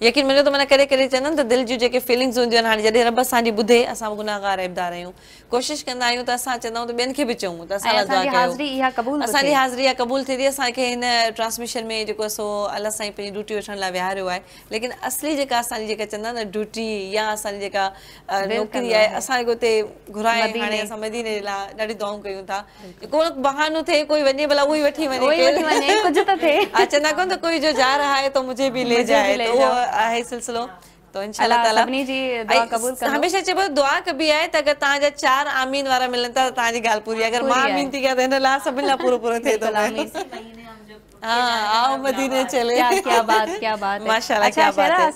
चवंदा आहिनि गुनाहगार रहिबदार आहियूं कोशिश कंदा आहियूं त असां चवंदा खे बि चऊं थी पंहिंजी ड्यूटी वठण लाइ विहारियो आहे असली जेका असांजी जेका चवंदा आहिनि ड्यूटी या असांजी जेका दुआ कयूं था बहानो थिए है सिलसिलो तो इंशाल्लाह जी दुआ कबूल कंदो हमेशह चइबो दुआ कबी आए त अगरि तव्हांजा चारि आमीन वारा मिलन था त तो तव्हांजी ॻाल्हि पूरी अगर अगरि मां आमीन थी कयां त हिन लाइ सभिनि लाइ पूरो पूरो तो थिए थो हाँ आओ मदीने चले क्या, क्या बात क्या बात माशाल्लाह अच्छा, क्या बात है